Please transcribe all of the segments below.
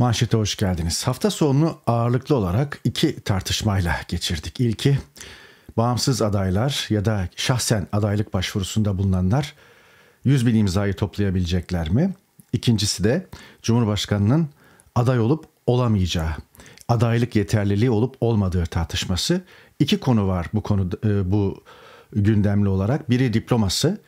Manşete hoş geldiniz. Hafta sonunu ağırlıklı olarak iki tartışmayla geçirdik. İlki bağımsız adaylar ya da şahsen adaylık başvurusunda bulunanlar 100 bin imzayı toplayabilecekler mi? İkincisi de Cumhurbaşkanı'nın aday olup olamayacağı, adaylık yeterliliği olup olmadığı tartışması. İki konu var bu konu e, bu gündemli olarak. Biri diploması,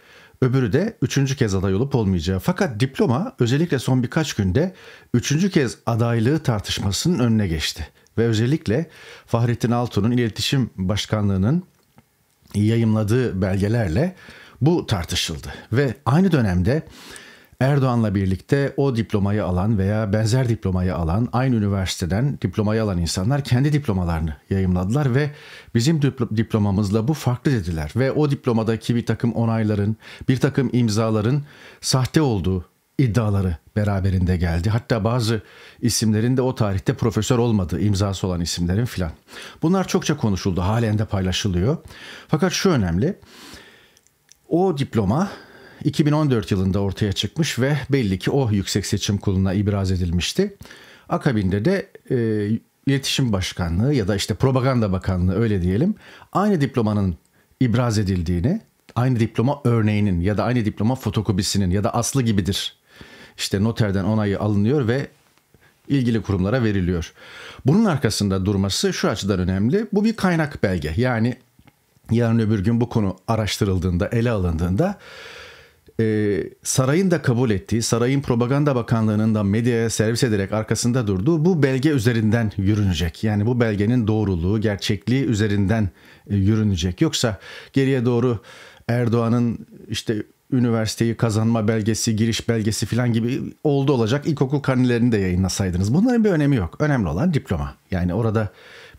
Öbürü de üçüncü kez aday olup olmayacağı. Fakat diploma özellikle son birkaç günde üçüncü kez adaylığı tartışmasının önüne geçti. Ve özellikle Fahrettin Altun'un iletişim başkanlığının yayımladığı belgelerle bu tartışıldı. Ve aynı dönemde Erdoğan'la birlikte o diplomayı alan veya benzer diplomayı alan aynı üniversiteden diplomayı alan insanlar kendi diplomalarını yayımladılar ve bizim diplomamızla bu farklı dediler. Ve o diplomadaki bir takım onayların, bir takım imzaların sahte olduğu iddiaları beraberinde geldi. Hatta bazı isimlerin de o tarihte profesör olmadığı imzası olan isimlerin filan. Bunlar çokça konuşuldu, halen de paylaşılıyor. Fakat şu önemli, o diploma 2014 yılında ortaya çıkmış ve belli ki o Yüksek Seçim Kurulu'na ibraz edilmişti. Akabinde de e, İletişim Başkanlığı ya da işte Propaganda Bakanlığı öyle diyelim aynı diplomanın ibraz edildiğini, aynı diploma örneğinin ya da aynı diploma fotokopisinin ya da aslı gibidir. İşte noterden onayı alınıyor ve ilgili kurumlara veriliyor. Bunun arkasında durması şu açıdan önemli. Bu bir kaynak belge. Yani yarın öbür gün bu konu araştırıldığında, ele alındığında e, sarayın da kabul ettiği, sarayın propaganda bakanlığının da medyaya servis ederek arkasında durduğu bu belge üzerinden yürünecek. Yani bu belgenin doğruluğu, gerçekliği üzerinden e, yürünecek. Yoksa geriye doğru Erdoğan'ın işte üniversiteyi kazanma belgesi, giriş belgesi falan gibi oldu olacak ilkokul karnelerini de yayınlasaydınız. Bunların bir önemi yok. Önemli olan diploma. Yani orada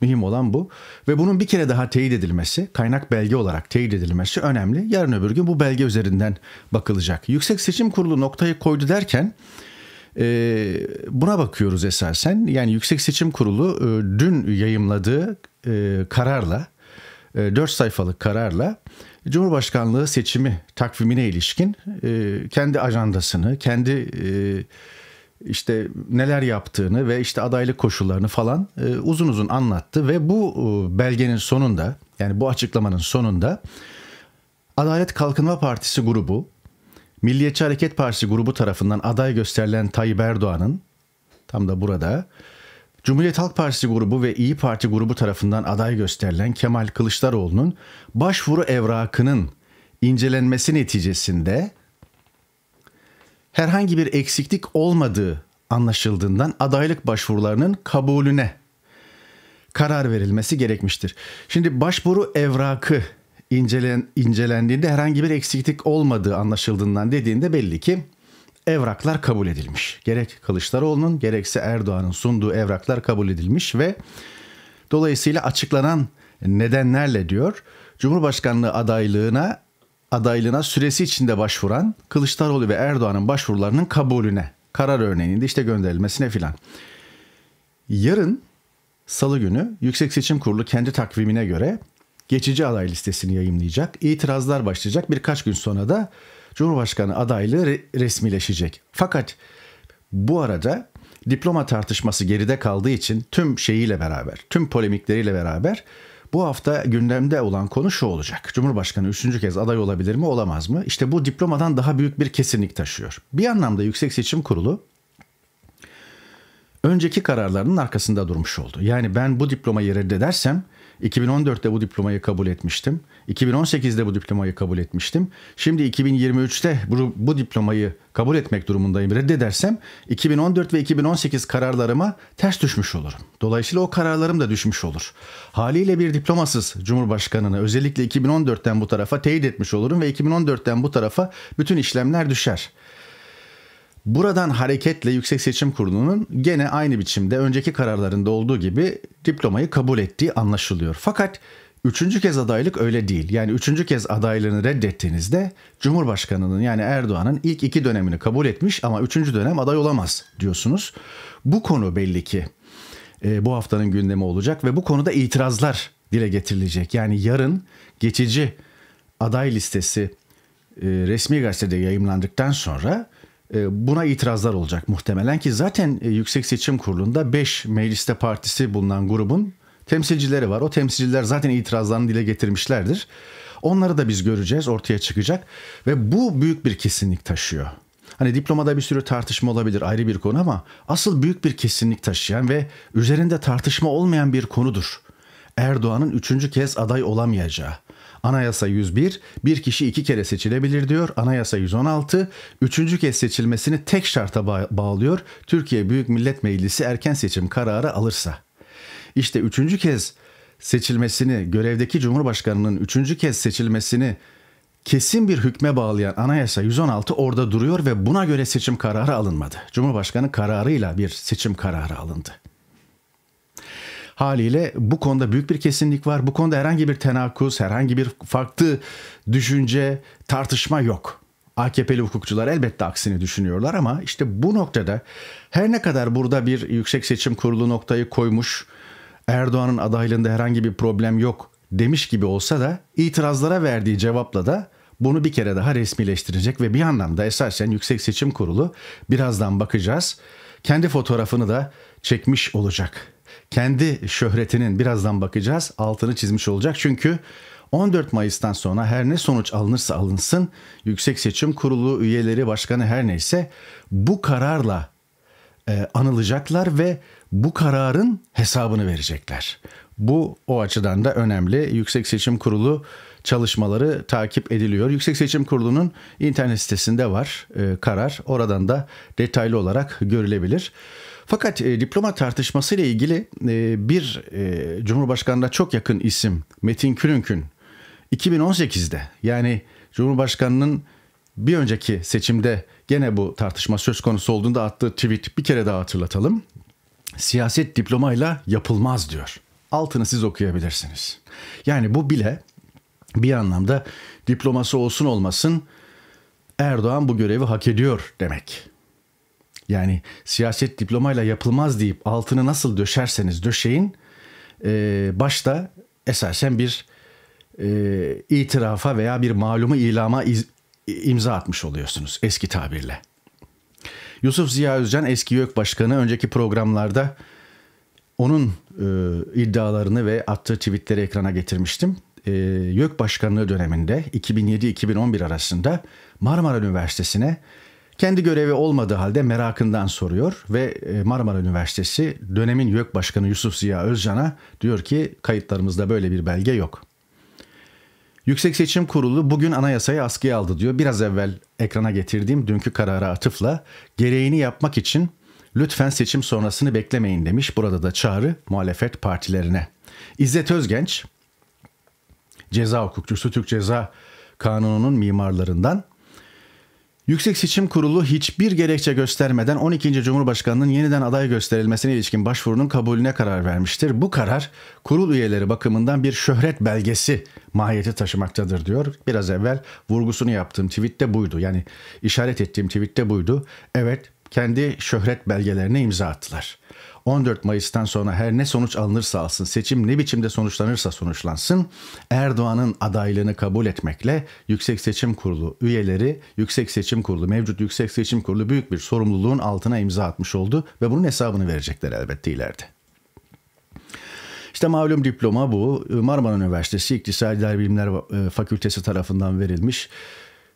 Mühim olan bu. Ve bunun bir kere daha teyit edilmesi, kaynak belge olarak teyit edilmesi önemli. Yarın öbür gün bu belge üzerinden bakılacak. Yüksek Seçim Kurulu noktayı koydu derken e, buna bakıyoruz esasen. Yani Yüksek Seçim Kurulu e, dün yayımladığı e, kararla, e, 4 sayfalık kararla Cumhurbaşkanlığı seçimi takvimine ilişkin kendi ajandasını, kendi işte neler yaptığını ve işte adaylık koşullarını falan e, uzun uzun anlattı ve bu e, belgenin sonunda yani bu açıklamanın sonunda Adalet Kalkınma Partisi grubu Milliyetçi Hareket Partisi grubu tarafından aday gösterilen Tayyip Erdoğan'ın tam da burada Cumhuriyet Halk Partisi grubu ve İyi Parti grubu tarafından aday gösterilen Kemal Kılıçdaroğlu'nun başvuru evrakının incelenmesi neticesinde herhangi bir eksiklik olmadığı anlaşıldığından adaylık başvurularının kabulüne karar verilmesi gerekmiştir. Şimdi başvuru evrakı incelen, incelendiğinde herhangi bir eksiklik olmadığı anlaşıldığından dediğinde belli ki evraklar kabul edilmiş. Gerek Kılıçdaroğlu'nun gerekse Erdoğan'ın sunduğu evraklar kabul edilmiş ve dolayısıyla açıklanan nedenlerle diyor Cumhurbaşkanlığı adaylığına adaylığına süresi içinde başvuran Kılıçdaroğlu ve Erdoğan'ın başvurularının kabulüne, karar örneğinde işte gönderilmesine filan. Yarın salı günü Yüksek Seçim Kurulu kendi takvimine göre geçici aday listesini yayımlayacak. İtirazlar başlayacak. Birkaç gün sonra da Cumhurbaşkanı adaylığı re- resmileşecek. Fakat bu arada diploma tartışması geride kaldığı için tüm şeyiyle beraber, tüm polemikleriyle beraber bu hafta gündemde olan konu şu olacak. Cumhurbaşkanı üçüncü kez aday olabilir mi olamaz mı? İşte bu diplomadan daha büyük bir kesinlik taşıyor. Bir anlamda Yüksek Seçim Kurulu önceki kararlarının arkasında durmuş oldu. Yani ben bu diplomayı reddedersem 2014'te bu diplomayı kabul etmiştim. 2018'de bu diplomayı kabul etmiştim. Şimdi 2023'te bu, bu diplomayı kabul etmek durumundayım. Reddedersem 2014 ve 2018 kararlarıma ters düşmüş olurum. Dolayısıyla o kararlarım da düşmüş olur. Haliyle bir diplomasız Cumhurbaşkanını özellikle 2014'ten bu tarafa teyit etmiş olurum ve 2014'ten bu tarafa bütün işlemler düşer. Buradan hareketle Yüksek Seçim Kurulu'nun gene aynı biçimde önceki kararlarında olduğu gibi diplomayı kabul ettiği anlaşılıyor. Fakat üçüncü kez adaylık öyle değil. Yani üçüncü kez adaylığını reddettiğinizde Cumhurbaşkanı'nın yani Erdoğan'ın ilk iki dönemini kabul etmiş ama üçüncü dönem aday olamaz diyorsunuz. Bu konu belli ki e, bu haftanın gündemi olacak ve bu konuda itirazlar dile getirilecek. Yani yarın geçici aday listesi e, resmi gazetede yayımlandıktan sonra e, buna itirazlar olacak muhtemelen ki zaten e, Yüksek Seçim Kurulu'nda 5 mecliste partisi bulunan grubun temsilcileri var. O temsilciler zaten itirazlarını dile getirmişlerdir. Onları da biz göreceğiz, ortaya çıkacak ve bu büyük bir kesinlik taşıyor. Hani diplomada bir sürü tartışma olabilir ayrı bir konu ama asıl büyük bir kesinlik taşıyan ve üzerinde tartışma olmayan bir konudur. Erdoğan'ın üçüncü kez aday olamayacağı. Anayasa 101 bir kişi iki kere seçilebilir diyor. Anayasa 116 üçüncü kez seçilmesini tek şarta bağlıyor. Türkiye Büyük Millet Meclisi erken seçim kararı alırsa. İşte üçüncü kez seçilmesini görevdeki Cumhurbaşkanı'nın üçüncü kez seçilmesini kesin bir hükme bağlayan anayasa 116 orada duruyor ve buna göre seçim kararı alınmadı. Cumhurbaşkanı kararıyla bir seçim kararı alındı. Haliyle bu konuda büyük bir kesinlik var. Bu konuda herhangi bir tenakuz, herhangi bir farklı düşünce, tartışma yok. AKP'li hukukçular elbette aksini düşünüyorlar ama işte bu noktada her ne kadar burada bir Yüksek Seçim Kurulu noktayı koymuş, Erdoğan'ın adaylığında herhangi bir problem yok demiş gibi olsa da itirazlara verdiği cevapla da bunu bir kere daha resmileştirecek ve bir anlamda esasen Yüksek Seçim Kurulu birazdan bakacağız. Kendi fotoğrafını da çekmiş olacak kendi şöhretinin birazdan bakacağız altını çizmiş olacak. Çünkü 14 Mayıs'tan sonra her ne sonuç alınırsa alınsın Yüksek Seçim Kurulu üyeleri başkanı her neyse bu kararla e, anılacaklar ve bu kararın hesabını verecekler. Bu o açıdan da önemli. Yüksek Seçim Kurulu çalışmaları takip ediliyor. Yüksek Seçim Kurulu'nun internet sitesinde var e, karar. Oradan da detaylı olarak görülebilir. Fakat e, diploma tartışması ile ilgili e, bir e, Cumhurbaşkanı'na çok yakın isim Metin Külünk'ün 2018'de yani Cumhurbaşkanı'nın bir önceki seçimde gene bu tartışma söz konusu olduğunda attığı tweet bir kere daha hatırlatalım. Siyaset diplomayla yapılmaz diyor. Altını siz okuyabilirsiniz. Yani bu bile bir anlamda diploması olsun olmasın Erdoğan bu görevi hak ediyor demek. Yani siyaset diplomayla yapılmaz deyip altını nasıl döşerseniz döşeyin e, başta esasen bir e, itirafa veya bir malumu ilama iz, imza atmış oluyorsunuz eski tabirle. Yusuf Ziya Özcan eski YÖK Başkanı önceki programlarda onun e, iddialarını ve attığı tweetleri ekrana getirmiştim. E, YÖK Başkanlığı döneminde 2007-2011 arasında Marmara Üniversitesi'ne kendi görevi olmadığı halde merakından soruyor ve e, Marmara Üniversitesi dönemin YÖK Başkanı Yusuf Ziya Özcan'a diyor ki kayıtlarımızda böyle bir belge yok. Yüksek Seçim Kurulu bugün anayasayı askıya aldı diyor. Biraz evvel ekrana getirdiğim dünkü karara atıfla gereğini yapmak için lütfen seçim sonrasını beklemeyin demiş. Burada da çağrı muhalefet partilerine. İzzet Özgenç ceza hukukçusu Türk Ceza Kanunu'nun mimarlarından Yüksek Seçim Kurulu hiçbir gerekçe göstermeden 12. Cumhurbaşkanının yeniden aday gösterilmesine ilişkin başvurunun kabulüne karar vermiştir. Bu karar kurul üyeleri bakımından bir şöhret belgesi mahiyeti taşımaktadır diyor. Biraz evvel vurgusunu yaptığım tweette buydu. Yani işaret ettiğim tweette buydu. Evet kendi şöhret belgelerine imza attılar. 14 Mayıs'tan sonra her ne sonuç alınırsa alsın, seçim ne biçimde sonuçlanırsa sonuçlansın, Erdoğan'ın adaylığını kabul etmekle Yüksek Seçim Kurulu üyeleri, Yüksek Seçim Kurulu, mevcut Yüksek Seçim Kurulu büyük bir sorumluluğun altına imza atmış oldu ve bunun hesabını verecekler elbette ileride. İşte malum diploma bu. Marmara Üniversitesi İktisadiler Bilimler Fakültesi tarafından verilmiş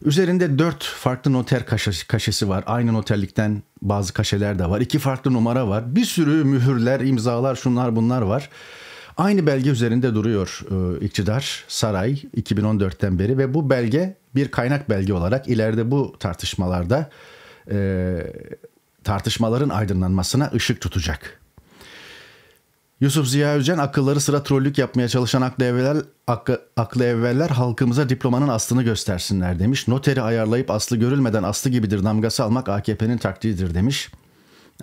Üzerinde dört farklı noter kaşesi, kaşesi var. Aynı noterlikten bazı kaşeler de var. İki farklı numara var. Bir sürü mühürler, imzalar, şunlar bunlar var. Aynı belge üzerinde duruyor e, iktidar, saray 2014'ten beri ve bu belge bir kaynak belge olarak ileride bu tartışmalarda e, tartışmaların aydınlanmasına ışık tutacak. Yusuf Ziya Özcan akılları sıra trollük yapmaya çalışan aklı evveler, aklı, aklı evveller halkımıza diplomanın aslını göstersinler demiş. Noteri ayarlayıp aslı görülmeden aslı gibidir damgası almak AKP'nin taktiğidir demiş.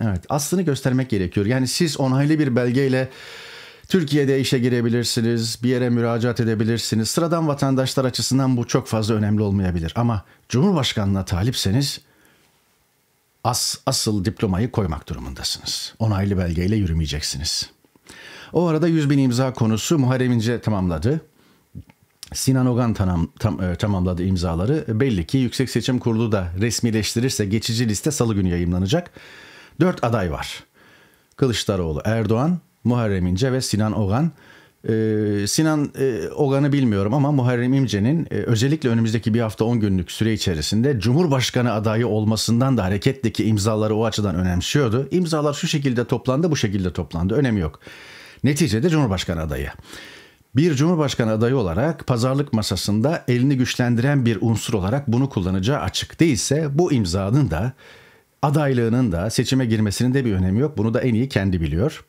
Evet aslını göstermek gerekiyor. Yani siz onaylı bir belgeyle Türkiye'de işe girebilirsiniz, bir yere müracaat edebilirsiniz. Sıradan vatandaşlar açısından bu çok fazla önemli olmayabilir. Ama Cumhurbaşkanlığına talipseniz as, asıl diplomayı koymak durumundasınız. Onaylı belgeyle yürümeyeceksiniz.'' O arada 100 bin imza konusu Muharrem İnce tamamladı. Sinan Ogan tam, tam, e, tamamladı imzaları. Belli ki Yüksek Seçim Kurulu da resmileştirirse geçici liste salı günü yayımlanacak. Dört aday var. Kılıçdaroğlu, Erdoğan, Muharrem İnce ve Sinan Ogan. Ee, Sinan e, Ogan'ı bilmiyorum ama Muharrem İmce'nin e, özellikle önümüzdeki bir hafta 10 günlük süre içerisinde Cumhurbaşkanı adayı olmasından da hareketteki imzaları o açıdan önemsiyordu. İmzalar şu şekilde toplandı bu şekilde toplandı önemi yok. Neticede Cumhurbaşkanı adayı. Bir Cumhurbaşkanı adayı olarak pazarlık masasında elini güçlendiren bir unsur olarak bunu kullanacağı açık. Değilse bu imzanın da adaylığının da seçime girmesinin de bir önemi yok. Bunu da en iyi kendi biliyor.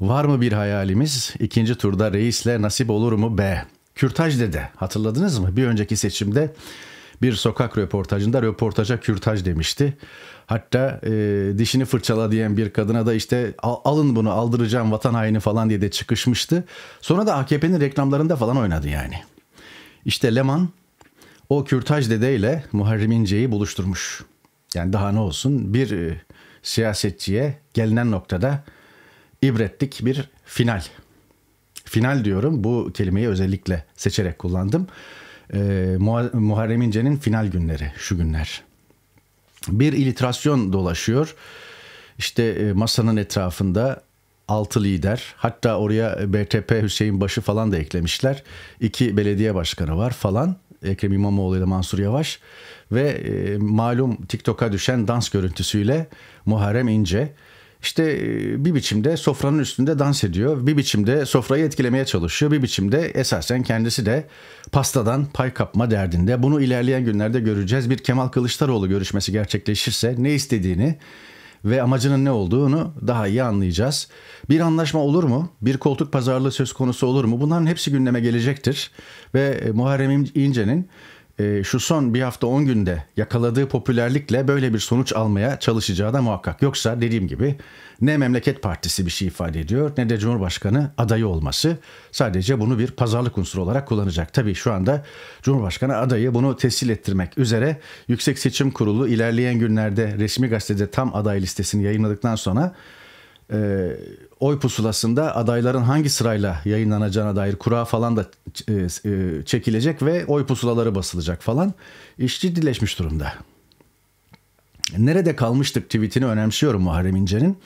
Var mı bir hayalimiz? İkinci turda reisle nasip olur mu be? Kürtaj dede hatırladınız mı? Bir önceki seçimde bir sokak röportajında röportaja kürtaj demişti. Hatta e, dişini fırçala diyen bir kadına da işte alın bunu aldıracağım vatan haini falan diye de çıkışmıştı. Sonra da AKP'nin reklamlarında falan oynadı yani. İşte Leman o kürtaj dedeyle Muharrem İnce'yi buluşturmuş. Yani daha ne olsun bir e, siyasetçiye gelinen noktada ibretlik bir final. Final diyorum bu kelimeyi özellikle seçerek kullandım e, Muharrem İnce'nin final günleri şu günler. Bir ilitrasyon dolaşıyor. İşte e, masanın etrafında altı lider hatta oraya e, BTP Hüseyin Başı falan da eklemişler. İki belediye başkanı var falan. Ekrem İmamoğlu ile Mansur Yavaş ve e, malum TikTok'a düşen dans görüntüsüyle Muharrem İnce işte e, bir biçimde sofranın üstünde dans ediyor. Bir biçimde sofrayı etkilemeye çalışıyor. Bir biçimde esasen kendisi de pastadan pay kapma derdinde. Bunu ilerleyen günlerde göreceğiz. Bir Kemal Kılıçdaroğlu görüşmesi gerçekleşirse ne istediğini ve amacının ne olduğunu daha iyi anlayacağız. Bir anlaşma olur mu? Bir koltuk pazarlığı söz konusu olur mu? Bunların hepsi gündeme gelecektir. Ve e, Muharrem İnce'nin e, şu son bir hafta 10 günde yakaladığı popülerlikle böyle bir sonuç almaya çalışacağı da muhakkak. Yoksa dediğim gibi ne memleket partisi bir şey ifade ediyor ne de Cumhurbaşkanı adayı olması. Sadece bunu bir pazarlık unsuru olarak kullanacak. Tabii şu anda Cumhurbaşkanı adayı bunu tescil ettirmek üzere Yüksek Seçim Kurulu ilerleyen günlerde resmi gazetede tam aday listesini yayınladıktan sonra e, oy pusulasında adayların hangi sırayla yayınlanacağına dair kura falan da e, e, çekilecek ve oy pusulaları basılacak falan iş ciddileşmiş durumda. Nerede kalmıştık tweetini önemsiyorum Muharrem İnce'nin.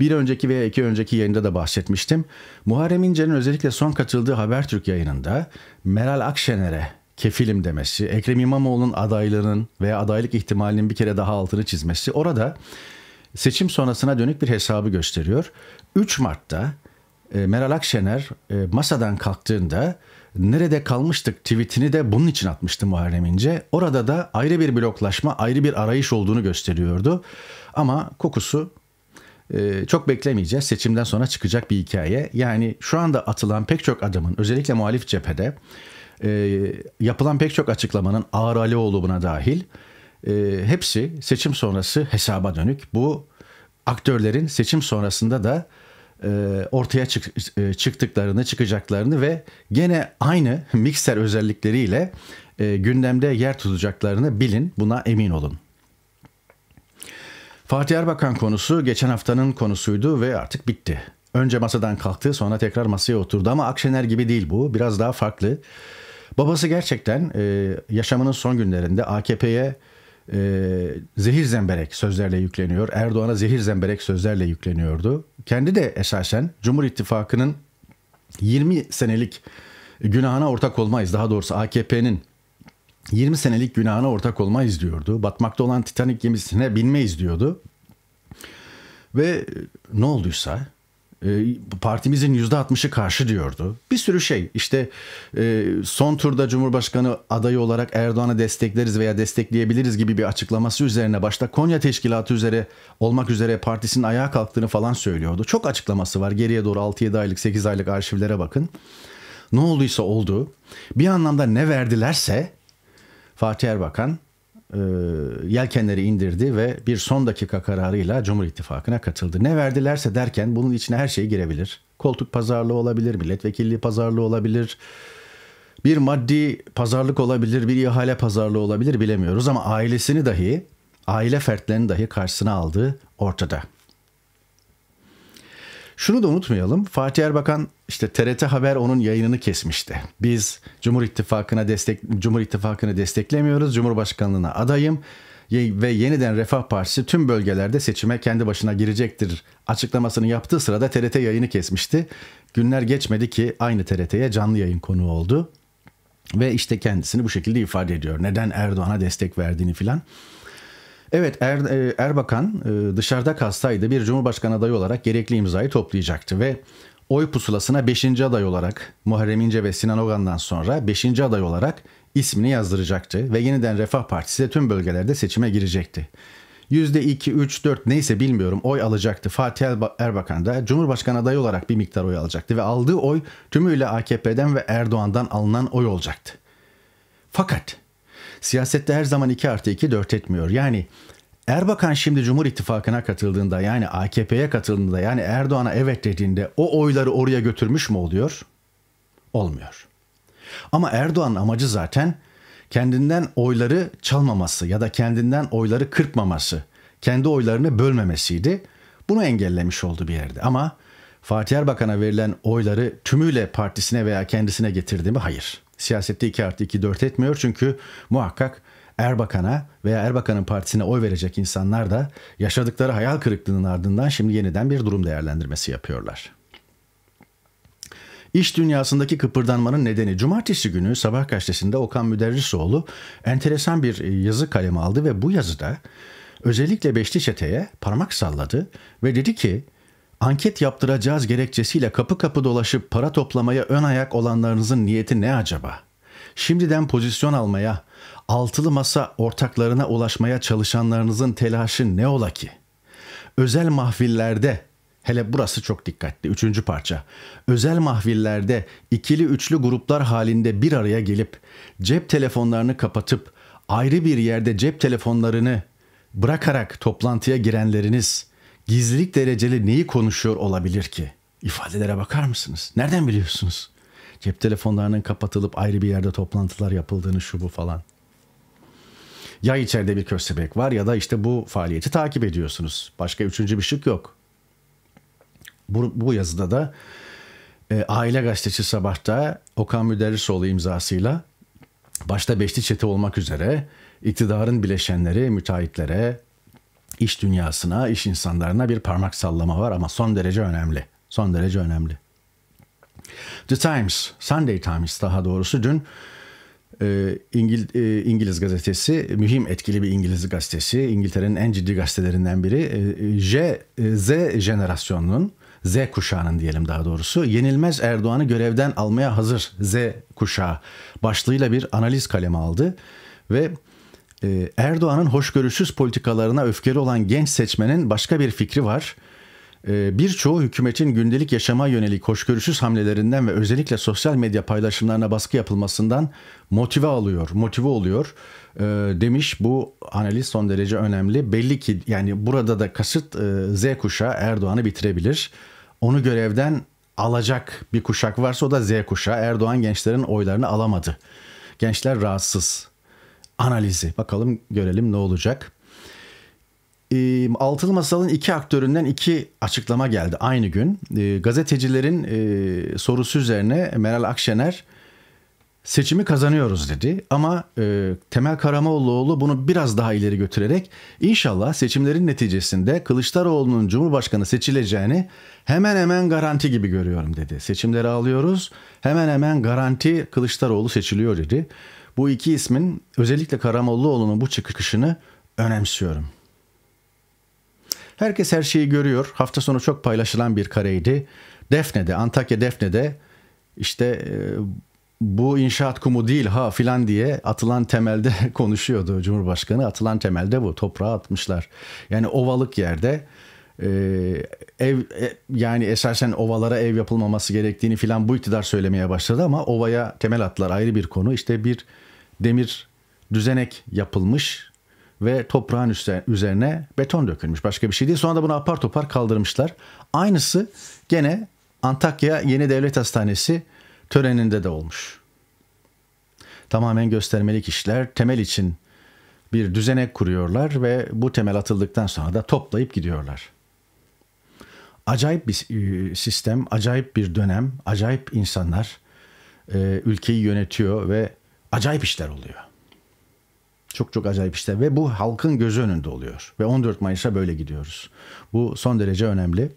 Bir önceki veya iki önceki yayında da bahsetmiştim. Muharrem İnce'nin özellikle son katıldığı Habertürk yayınında Meral Akşener'e kefilim demesi, Ekrem İmamoğlu'nun adaylığının veya adaylık ihtimalinin bir kere daha altını çizmesi orada seçim sonrasına dönük bir hesabı gösteriyor. 3 Mart'ta e, Meral Akşener e, masadan kalktığında nerede kalmıştık tweetini de bunun için atmıştı Muharrem İnce. Orada da ayrı bir bloklaşma, ayrı bir arayış olduğunu gösteriyordu. Ama kokusu e, çok beklemeyeceğiz. Seçimden sonra çıkacak bir hikaye. Yani şu anda atılan pek çok adamın, özellikle muhalif cephede yapılan pek çok açıklamanın Ağır Alioğlu buna dahil e, hepsi seçim sonrası hesaba dönük. Bu aktörlerin seçim sonrasında da e, ortaya çık, e, çıktıklarını, çıkacaklarını ve gene aynı mikser özellikleriyle e, gündemde yer tutacaklarını bilin, buna emin olun. Fatih Erbakan konusu geçen haftanın konusuydu ve artık bitti. Önce masadan kalktı sonra tekrar masaya oturdu ama Akşener gibi değil bu biraz daha farklı. Babası gerçekten e, yaşamının son günlerinde AKP'ye e, zehir zemberek sözlerle yükleniyor. Erdoğan'a zehir zemberek sözlerle yükleniyordu. Kendi de esasen Cumhur İttifakı'nın 20 senelik günahına ortak olmayız. Daha doğrusu AKP'nin 20 senelik günahına ortak olmayız diyordu. Batmakta olan Titanik gemisine binmeyiz diyordu. Ve ne olduysa ee, partimizin yüzde %60'ı karşı diyordu. Bir sürü şey işte e, son turda Cumhurbaşkanı adayı olarak Erdoğan'ı destekleriz veya destekleyebiliriz gibi bir açıklaması üzerine başta Konya Teşkilatı üzere olmak üzere partisinin ayağa kalktığını falan söylüyordu. Çok açıklaması var geriye doğru 6-7 aylık 8 aylık arşivlere bakın. Ne olduysa oldu. Bir anlamda ne verdilerse Fatih Erbakan e, yelkenleri indirdi ve bir son dakika kararıyla Cumhur İttifakı'na katıldı. Ne verdilerse derken bunun içine her şey girebilir. Koltuk pazarlığı olabilir, milletvekilliği pazarlığı olabilir, bir maddi pazarlık olabilir, bir ihale pazarlığı olabilir bilemiyoruz ama ailesini dahi, aile fertlerini dahi karşısına aldığı ortada. Şunu da unutmayalım. Fatih Erbakan işte TRT Haber onun yayınını kesmişti. Biz Cumhur İttifakı'na destek Cumhur İttifakı'nı desteklemiyoruz. Cumhurbaşkanlığına adayım ve yeniden Refah Partisi tüm bölgelerde seçime kendi başına girecektir açıklamasını yaptığı sırada TRT yayını kesmişti. Günler geçmedi ki aynı TRT'ye canlı yayın konuğu oldu. Ve işte kendisini bu şekilde ifade ediyor. Neden Erdoğan'a destek verdiğini filan. Evet er, e, Erbakan e, dışarıda kalsaydı bir Cumhurbaşkanı adayı olarak gerekli imzayı toplayacaktı ve oy pusulasına 5. aday olarak Muharrem İnce ve Sinan Ogan'dan sonra 5. aday olarak ismini yazdıracaktı ve yeniden Refah Partisi de tüm bölgelerde seçime girecekti. %2, 3, 4 neyse bilmiyorum oy alacaktı. Fatih Erbakan da Cumhurbaşkanı adayı olarak bir miktar oy alacaktı ve aldığı oy tümüyle AKP'den ve Erdoğan'dan alınan oy olacaktı. Fakat Siyasette her zaman 2 artı 2 4 etmiyor. Yani Erbakan şimdi Cumhur İttifakı'na katıldığında yani AKP'ye katıldığında yani Erdoğan'a evet dediğinde o oyları oraya götürmüş mü oluyor? Olmuyor. Ama Erdoğan'ın amacı zaten kendinden oyları çalmaması ya da kendinden oyları kırpmaması, kendi oylarını bölmemesiydi. Bunu engellemiş oldu bir yerde ama Fatih Erbakan'a verilen oyları tümüyle partisine veya kendisine getirdi mi? Hayır. Siyasette 2 artı 2 4 etmiyor çünkü muhakkak Erbakan'a veya Erbakan'ın partisine oy verecek insanlar da yaşadıkları hayal kırıklığının ardından şimdi yeniden bir durum değerlendirmesi yapıyorlar. İş dünyasındaki kıpırdanmanın nedeni cumartesi günü sabah gazetesinde Okan Müderrisoğlu enteresan bir e, yazı kalemi aldı ve bu yazıda özellikle Beşli Çete'ye parmak salladı ve dedi ki anket yaptıracağız gerekçesiyle kapı kapı dolaşıp para toplamaya ön ayak olanlarınızın niyeti ne acaba? Şimdiden pozisyon almaya, altılı masa ortaklarına ulaşmaya çalışanlarınızın telaşı ne ola ki? Özel mahvillerde, Hele burası çok dikkatli. Üçüncü parça. Özel mahvillerde ikili üçlü gruplar halinde bir araya gelip cep telefonlarını kapatıp ayrı bir yerde cep telefonlarını bırakarak toplantıya girenleriniz gizlilik dereceli neyi konuşuyor olabilir ki? İfadelere bakar mısınız? Nereden biliyorsunuz? Cep telefonlarının kapatılıp ayrı bir yerde toplantılar yapıldığını şu bu falan. Ya içeride bir köstebek var ya da işte bu faaliyeti takip ediyorsunuz. Başka üçüncü bir şık yok. Bu, bu yazıda da e, Aile Gazetesi Sabah'ta Okan Müderrisoğlu imzasıyla başta Beşli Çete olmak üzere iktidarın bileşenleri müteahhitlere, iş dünyasına, iş insanlarına bir parmak sallama var ama son derece önemli. Son derece önemli. The Times, Sunday Times daha doğrusu dün e, İngil, e, İngiliz gazetesi, mühim etkili bir İngiliz gazetesi, İngiltere'nin en ciddi gazetelerinden biri. E, J, e, Z jenerasyonunun, Z kuşağının diyelim daha doğrusu, yenilmez Erdoğan'ı görevden almaya hazır Z kuşağı başlığıyla bir analiz kalemi aldı ve ee, Erdoğan'ın hoşgörüsüz politikalarına öfkeli olan genç seçmenin başka bir fikri var. Ee, birçoğu hükümetin gündelik yaşama yönelik hoşgörüsüz hamlelerinden ve özellikle sosyal medya paylaşımlarına baskı yapılmasından motive alıyor, motive oluyor ee, demiş. Bu analiz son derece önemli. Belli ki yani burada da kasıt e, Z kuşağı Erdoğan'ı bitirebilir. Onu görevden alacak bir kuşak varsa o da Z kuşağı. Erdoğan gençlerin oylarını alamadı. Gençler rahatsız analizi. Bakalım görelim ne olacak. E, Altılı Masal'ın iki aktöründen iki açıklama geldi aynı gün. Ee, gazetecilerin e, sorusu üzerine Meral Akşener seçimi kazanıyoruz dedi. Ama e, Temel Karamollaoğlu bunu biraz daha ileri götürerek inşallah seçimlerin neticesinde Kılıçdaroğlu'nun Cumhurbaşkanı seçileceğini hemen hemen garanti gibi görüyorum dedi. Seçimleri alıyoruz hemen hemen garanti Kılıçdaroğlu seçiliyor dedi. Bu iki ismin özellikle Karamollaoğlu'nun bu çıkışını önemsiyorum. Herkes her şeyi görüyor. Hafta sonu çok paylaşılan bir kareydi. Defne'de, Antakya Defne'de işte e, bu inşaat kumu değil ha filan diye atılan temelde konuşuyordu Cumhurbaşkanı. Atılan temelde bu. Toprağa atmışlar. Yani ovalık yerde e, ev e, yani esasen ovalara ev yapılmaması gerektiğini filan bu iktidar söylemeye başladı ama ovaya temel atlar ayrı bir konu. İşte bir demir düzenek yapılmış ve toprağın üzerine beton dökülmüş. Başka bir şey değil. Sonra da bunu apar topar kaldırmışlar. Aynısı gene Antakya Yeni Devlet Hastanesi töreninde de olmuş. Tamamen göstermelik işler. Temel için bir düzenek kuruyorlar ve bu temel atıldıktan sonra da toplayıp gidiyorlar acayip bir e, sistem, acayip bir dönem, acayip insanlar e, ülkeyi yönetiyor ve acayip işler oluyor. Çok çok acayip işler ve bu halkın gözü önünde oluyor. Ve 14 Mayıs'a böyle gidiyoruz. Bu son derece önemli.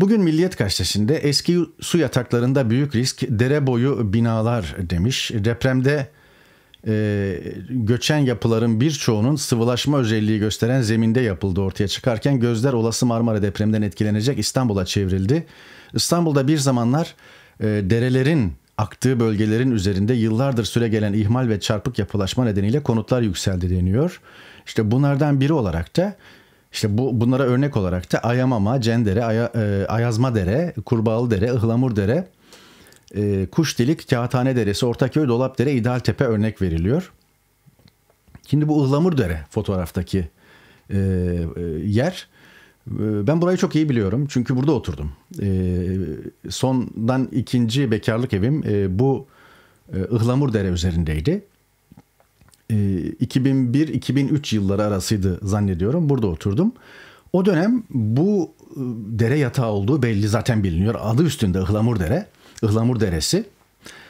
Bugün Milliyet Gazetesi'nde eski su yataklarında büyük risk dere boyu binalar demiş. Depremde e, göçen yapıların birçoğunun sıvılaşma özelliği gösteren zeminde yapıldı ortaya çıkarken gözler olası Marmara depreminden etkilenecek İstanbul'a çevrildi. İstanbul'da bir zamanlar e, derelerin aktığı bölgelerin üzerinde yıllardır süre gelen ihmal ve çarpık yapılaşma nedeniyle konutlar yükseldi deniyor. İşte bunlardan biri olarak da işte bu bunlara örnek olarak da Ayamama, Cendere, Aya, e, Ayazma Dere, Kurbağalı Dere, Ihlamur Dere e, Kuşdelik, Kağıthane Deresi, Ortaköy, Dolapdere, İdaltepe örnek veriliyor. Şimdi bu Dere, fotoğraftaki e, e yer. E, ben burayı çok iyi biliyorum çünkü burada oturdum. E, sondan ikinci bekarlık evim e, bu e, Dere üzerindeydi. E, 2001-2003 yılları arasıydı zannediyorum. Burada oturdum. O dönem bu e, dere yatağı olduğu belli zaten biliniyor. Adı üstünde Dere. Ihlamur Deresi.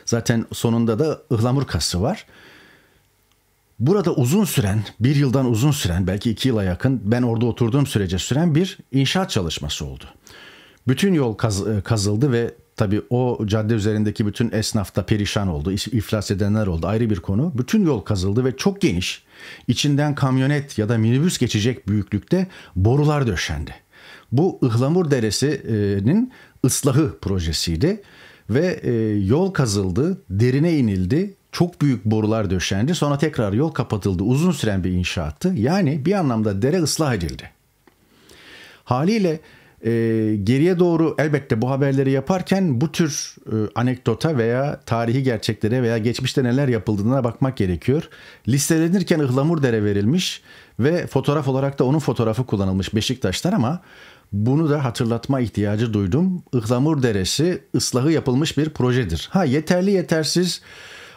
Zaten sonunda da Ihlamur Kası var. Burada uzun süren, bir yıldan uzun süren, belki iki yıla yakın ben orada oturduğum sürece süren bir inşaat çalışması oldu. Bütün yol kaz, kazıldı ve tabii o cadde üzerindeki bütün esnaf da perişan oldu. iflas edenler oldu ayrı bir konu. Bütün yol kazıldı ve çok geniş. içinden kamyonet ya da minibüs geçecek büyüklükte borular döşendi. Bu Ihlamur Deresi'nin ıslahı projesiydi. Ve e, yol kazıldı, derine inildi, çok büyük borular döşendi. Sonra tekrar yol kapatıldı. Uzun süren bir inşaattı. Yani bir anlamda dere ıslah edildi. Haliyle e, geriye doğru elbette bu haberleri yaparken bu tür e, anekdota veya tarihi gerçeklere veya geçmişte neler yapıldığına bakmak gerekiyor. Listelenirken Ihlamur Dere verilmiş ve fotoğraf olarak da onun fotoğrafı kullanılmış Beşiktaş'tan ama bunu da hatırlatma ihtiyacı duydum. Ihlamur Deresi ıslahı yapılmış bir projedir. Ha yeterli yetersiz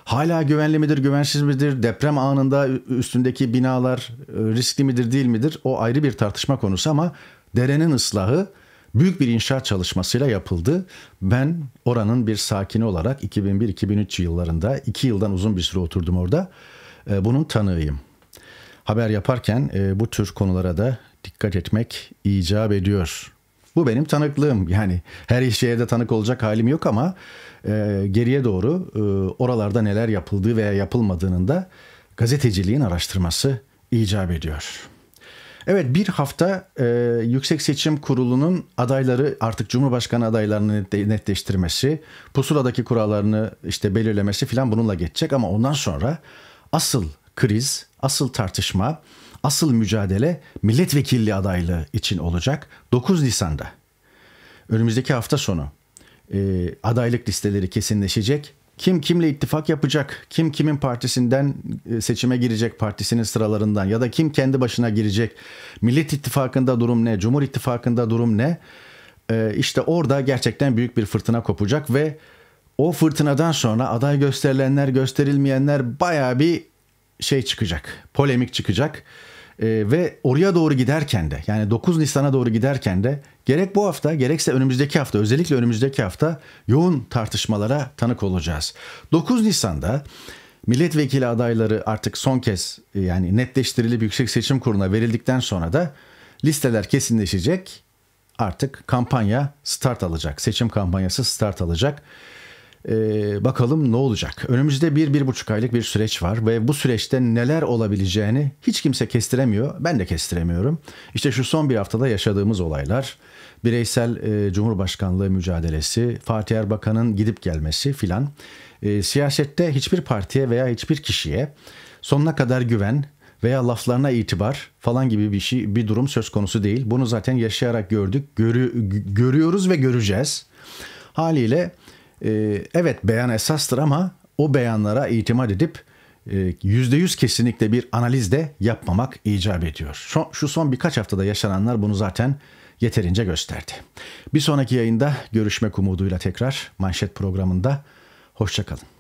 hala güvenli midir, güvensiz midir? Deprem anında üstündeki binalar ıı, riskli midir, değil midir? O ayrı bir tartışma konusu ama derenin ıslahı büyük bir inşaat çalışmasıyla yapıldı. Ben oranın bir sakini olarak 2001-2003 yıllarında 2 yıldan uzun bir süre oturdum orada. Ee, bunun tanığıyım. Haber yaparken e, bu tür konulara da dikkat etmek icap ediyor. Bu benim tanıklığım. Yani her şeye de tanık olacak halim yok ama e, geriye doğru e, oralarda neler yapıldığı veya yapılmadığının da gazeteciliğin araştırması icap ediyor. Evet bir hafta e, Yüksek Seçim Kurulu'nun adayları artık Cumhurbaşkanı adaylarını netleştirmesi, pusuladaki kurallarını işte belirlemesi filan bununla geçecek ama ondan sonra asıl kriz, asıl tartışma asıl mücadele milletvekilliği adaylığı için olacak 9 Nisan'da. Önümüzdeki hafta sonu e, adaylık listeleri kesinleşecek. Kim kimle ittifak yapacak, kim kimin partisinden e, seçime girecek partisinin sıralarından ya da kim kendi başına girecek, Millet İttifakı'nda durum ne, Cumhur İttifakı'nda durum ne? E, işte orada gerçekten büyük bir fırtına kopacak ve o fırtınadan sonra aday gösterilenler gösterilmeyenler baya bir şey çıkacak, polemik çıkacak. E, ve oraya doğru giderken de yani 9 Nisan'a doğru giderken de gerek bu hafta gerekse önümüzdeki hafta özellikle önümüzdeki hafta yoğun tartışmalara tanık olacağız. 9 Nisan'da milletvekili adayları artık son kez e, yani netleştirilip Yüksek Seçim Kurulu'na verildikten sonra da listeler kesinleşecek. Artık kampanya start alacak. Seçim kampanyası start alacak. Ee, bakalım ne olacak? Önümüzde bir, bir buçuk aylık bir süreç var ve bu süreçte neler olabileceğini hiç kimse kestiremiyor. Ben de kestiremiyorum. İşte şu son bir haftada yaşadığımız olaylar, bireysel e, cumhurbaşkanlığı mücadelesi, Fatih Erbakan'ın gidip gelmesi filan. E, siyasette hiçbir partiye veya hiçbir kişiye sonuna kadar güven, veya laflarına itibar falan gibi bir şey bir durum söz konusu değil. Bunu zaten yaşayarak gördük, görü, görüyoruz ve göreceğiz. Haliyle e, evet beyan esastır ama o beyanlara itimat edip %100 e, kesinlikle bir analiz de yapmamak icap ediyor. Şu, şu son birkaç haftada yaşananlar bunu zaten yeterince gösterdi. Bir sonraki yayında görüşmek umuduyla tekrar manşet programında hoşçakalın.